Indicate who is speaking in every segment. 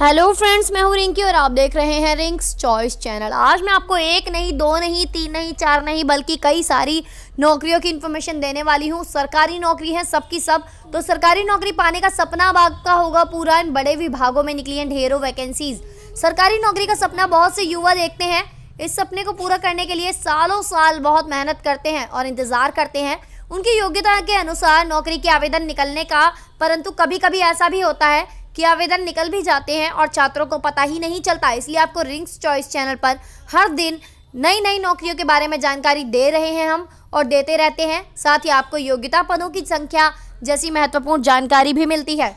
Speaker 1: hello friends मैं हूं रिंकी और आप देख रहे हैं रिंक्स चॉइस चैनल आज मैं आपको एक नहीं दो नहीं तीन नहीं चार नहीं बल्कि कई सारी नौकरियों की इन्फॉर्मेशन देने वाली हूं सरकारी नौकरी है सबकी सब तो सरकारी नौकरी पाने का सपना आपका होगा पूरा इन बड़े विभागों में निकली हैं ढेरों वैकेंसीज सरकारी नौकरी का सपना बहुत से युवा देखते हैं इस सपने को पूरा करने के लिए सालों साल बहुत मेहनत करते हैं और इंतज़ार करते हैं उनकी योग्यता के अनुसार नौकरी के आवेदन निकलने का परंतु कभी कभी ऐसा भी होता है कि आवेदन निकल भी जाते हैं और छात्रों को पता ही नहीं चलता इसलिए आपको रिंग्स चॉइस चैनल पर हर दिन नई नई नौकरियों के बारे में जानकारी दे रहे हैं हम और देते रहते हैं साथ ही आपको योग्यता पदों की संख्या जैसी महत्वपूर्ण जानकारी भी मिलती है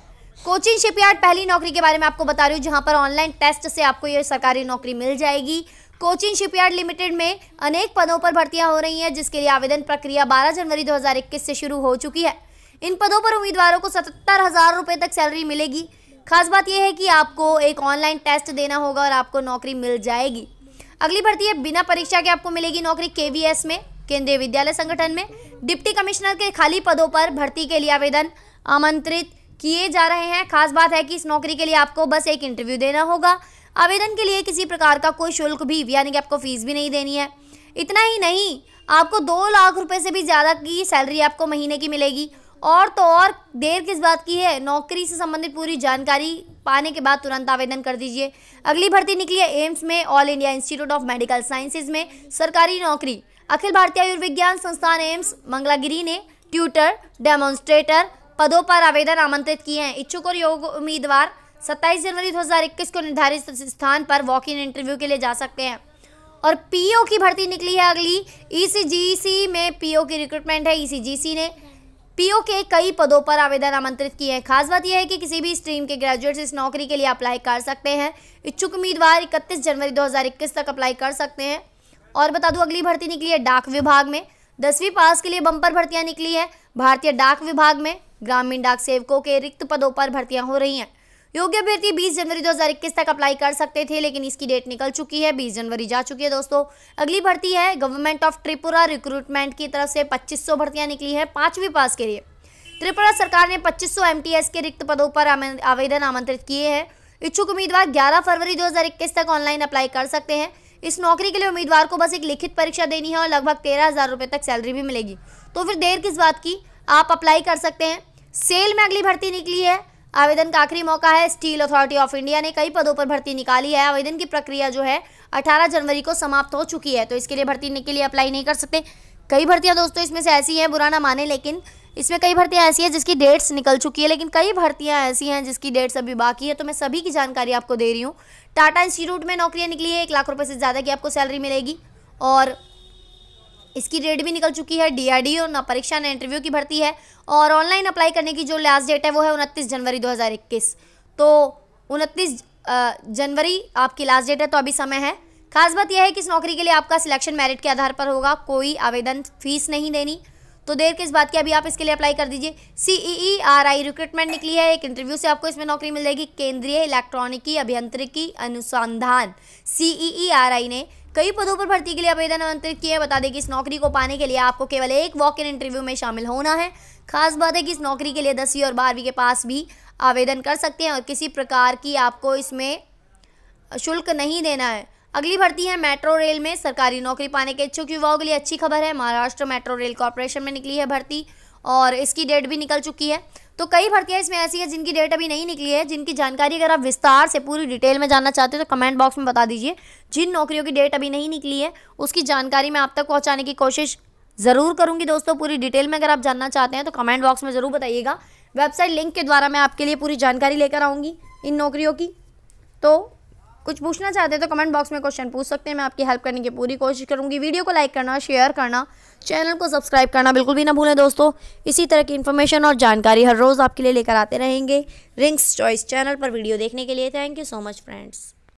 Speaker 1: कोचिंग शिपयार्ड पहली नौकरी के बारे में आपको बता रही हूँ जहाँ पर ऑनलाइन टेस्ट से आपको ये सरकारी नौकरी मिल जाएगी कोचिंग शिपयार्ड लिमिटेड में अनेक पदों पर भर्तियाँ हो रही हैं जिसके लिए आवेदन प्रक्रिया 12 जनवरी 2021 से शुरू हो चुकी है इन पदों पर उम्मीदवारों को सतहत्तर हजार रुपये तक सैलरी मिलेगी खास बात यह है कि आपको एक ऑनलाइन टेस्ट देना होगा और आपको नौकरी मिल जाएगी अगली भर्ती है बिना परीक्षा के आपको मिलेगी नौकरी के में केंद्रीय विद्यालय संगठन में डिप्टी कमिश्नर के खाली पदों पर भर्ती के लिए आवेदन आमंत्रित किए जा रहे हैं खास बात है कि इस नौकरी के लिए आपको बस एक इंटरव्यू देना होगा आवेदन के लिए किसी प्रकार का कोई शुल्क भी यानी कि आपको फीस भी नहीं देनी है इतना ही नहीं आपको दो लाख रुपए से भी ज़्यादा की सैलरी आपको महीने की मिलेगी और तो और देर किस बात की है नौकरी से संबंधित पूरी जानकारी पाने के बाद तुरंत आवेदन कर दीजिए अगली भर्ती निकली है एम्स में all India institute of medical sciences में सरकारी नौकरी अखिल भारतीय आयुर्विज्ञान संस्थान एम्स मंगलागिरी ने ट्यूटर डेमोन्स्ट्रेटर पदों पर आवेदन आमंत्रित किए हैं इच्छुक और योग उम्मीदवार 27 जनवरी 2021 को निर्धारित स्थान पर वॉक इन इंटरव्यू के लिए जा सकते हैं और पीओ की भर्ती निकली है अगली ईसीजीसी e में पीओ की रिक्रूटमेंट है ईसीजीसी e ने पीओ के कई पदों पर आवेदन आमंत्रित किए हैं खास बात यह है कि किसी भी स्ट्रीम के ग्रेजुएट्स इस नौकरी के लिए अप्लाई कर सकते हैं इच्छुक उम्मीदवार 31 जनवरी 2021 तक अप्लाई कर सकते हैं और बता दूं अगली भर्ती निकली है डाक विभाग में दसवीं पास के लिए बम्पर भर्तियाँ निकली है भारतीय डाक विभाग में ग्रामीण डाक सेवकों के रिक्त पदों पर भर्तियाँ हो रही हैं योग्य अभ्यर्थी बीस जनवरी दो तक अप्लाई कर सकते थे लेकिन इसकी डेट निकल चुकी है बीस जनवरी जा चुकी है दोस्तों अगली भर्ती है गवर्नमेंट ऑफ त्रिपुरा रिक्रूटमेंट की तरफ से पच्चीस भर्तियां निकली है पांचवी पास के लिए त्रिपुरा सरकार ने 2500 एमटीएस के रिक्त पदों पर आवेदन आमंत्रित किए हैं इच्छुक उम्मीदवार 11 फरवरी 2021 तक ऑनलाइन अप्लाई कर सकते हैं इस नौकरी के लिए उम्मीदवार को बस एक लिखित परीक्षा देनी है और लगभग तेरह हज़ार रुपये तक सैलरी भी मिलेगी तो फिर देर किस बात की आप अप्लाई कर सकते हैं सेल में अगली भर्ती निकली है आवेदन का आखिरी मौका है स्टील अथॉरिटी ऑफ इंडिया ने कई पदों पर भर्ती निकाली है आवेदन की प्रक्रिया जो है 18 जनवरी को समाप्त हो चुकी है तो इसके लिए भर्ती के लिए अप्लाई नहीं कर सकते कई भर्तियां दोस्तों इसमें से ऐसी हैं बुरा ना माने लेकिन इसमें कई भर्तियां ऐसी हैं जिसकी डेट्स निकल चुकी है लेकिन कई भर्तियां ऐसी हैं जिसकी डेट्स अभी बाकी है तो मैं सभी की जानकारी आपको दे रही हूँ टाटा इंस्टीट्यूट में नौकरियाँ निकली है एक लाख रुपये से ज़्यादा की आपको सैलरी मिलेगी और इसकी डेट भी निकल चुकी है और न परीक्षा न इंटरव्यू की भर्ती है और ऑनलाइन अप्लाई करने की जो लास्ट डेट है वो है उनतीस जनवरी 2021 तो उनतीस जनवरी आपकी लास्ट डेट है तो अभी समय है खास बात यह है कि इस नौकरी के लिए आपका सिलेक्शन मेरिट के आधार पर होगा कोई आवेदन फीस नहीं देनी तो देर किस बात की अभी आप इसके लिए अप्लाई कर दीजिए सी आर आई रिक्रूटमेंट निकली है एक इंटरव्यू से आपको इसमें नौकरी मिल जाएगी केंद्रीय इलेक्ट्रॉनिकी अभियंत्रिकी अनुसंधान सी ई आर आई ने कई पदों पर भर्ती के लिए आवेदन आमंत्रित किए बता दें कि इस नौकरी को पाने के लिए आपको केवल एक वॉक इन इंटरव्यू में शामिल होना है खास बात है कि इस नौकरी के लिए दसवीं और बारहवीं के पास भी आवेदन कर सकते हैं और किसी प्रकार की आपको इसमें शुल्क नहीं देना है अगली भर्ती है मेट्रो रेल में सरकारी नौकरी पाने के इच्छुक युवाओं के लिए अच्छी खबर है महाराष्ट्र मेट्रो रेल कॉरपोरेशन में निकली है भर्ती और इसकी डेट भी निकल चुकी है तो कई भर्तियां इसमें ऐसी है जिनकी डेट अभी नहीं निकली है जिनकी जानकारी अगर आप विस्तार से पूरी डिटेल में जानना चाहते हो तो कमेंट बॉक्स में बता दीजिए जिन नौकरियों की डेट अभी नहीं निकली है उसकी जानकारी मैं आप तक पहुँचाने की कोशिश ज़रूर करूँगी दोस्तों पूरी डिटेल में अगर आप जानना चाहते हैं तो कमेंट बॉक्स में ज़रूर बताइएगा वेबसाइट लिंक के द्वारा मैं आपके लिए पूरी जानकारी लेकर आऊँगी इन नौकरियों की तो कुछ पूछना चाहते हैं तो कमेंट बॉक्स में क्वेश्चन पूछ सकते हैं मैं आपकी हेल्प करने की पूरी कोशिश करूँगी वीडियो को लाइक करना शेयर करना चैनल को सब्सक्राइब करना बिल्कुल भी ना भूलें दोस्तों इसी तरह की इन्फॉर्मेशन और जानकारी हर रोज़ आपके लिए लेकर आते रहेंगे रिंग्स चॉइस चैनल पर वीडियो देखने के लिए thank you so much friends